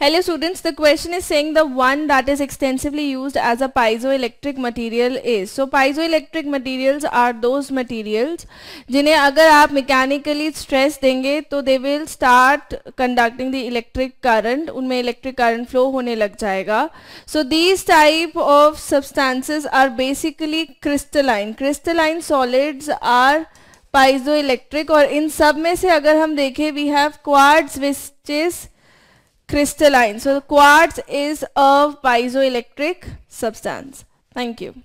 Hello students, the question is saying the one that is extensively used as a piezoelectric material is. So piezoelectric materials are those materials जिन्हें अगर आप mechanically stress देंगे तो they will start conducting the electric current. उनमें electric current flow होने लग जाएगा. So these type of substances are basically crystalline. Crystalline solids are piezoelectric और इन सब में से अगर हम देखें we have quartz which is crystalline. So quartz is a piezoelectric substance. Thank you.